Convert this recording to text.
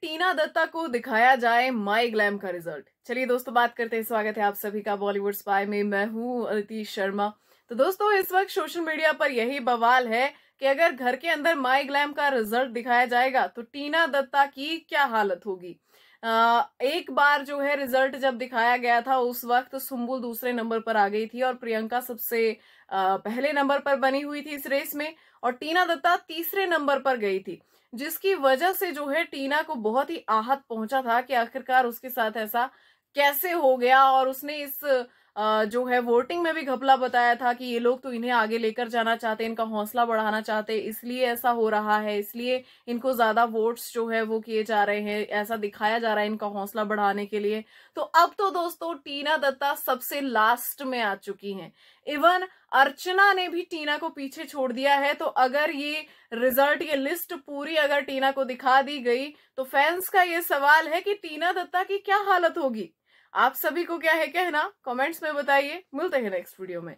टीना दत्ता को दिखाया जाए माई ग्लैम का रिजल्ट चलिए दोस्तों बात करते हैं स्वागत है आप सभी का बॉलीवुड स्पाई में मैं हूं अदिति शर्मा तो दोस्तों इस वक्त सोशल मीडिया पर यही बवाल है कि अगर घर के अंदर माई ग्लैम का रिजल्ट दिखाया जाएगा तो टीना दत्ता की क्या हालत होगी एक बार जो है रिजल्ट जब दिखाया गया था उस वक्त तो सुम्बुल दूसरे नंबर पर आ गई थी और प्रियंका सबसे पहले नंबर पर बनी हुई थी इस रेस में और टीना दत्ता तीसरे नंबर पर गई थी जिसकी वजह से जो है टीना को बहुत ही आहत पहुंचा था कि आखिरकार उसके साथ ऐसा कैसे हो गया और उसने इस जो है वोटिंग में भी घपला बताया था कि ये लोग तो इन्हें आगे लेकर जाना चाहते इनका हौसला बढ़ाना चाहते इसलिए ऐसा हो रहा है इसलिए इनको ज्यादा वोट्स जो है वो किए जा रहे हैं ऐसा दिखाया जा रहा है इनका हौसला बढ़ाने के लिए तो अब तो दोस्तों टीना दत्ता सबसे लास्ट में आ चुकी हैं इवन अर्चना ने भी टीना को पीछे छोड़ दिया है तो अगर ये रिजल्ट ये लिस्ट पूरी अगर टीना को दिखा दी गई तो फैंस का ये सवाल है कि टीना दत्ता की क्या हालत होगी आप सभी को क्या है कहना कमेंट्स में बताइए मिलते हैं नेक्स्ट वीडियो में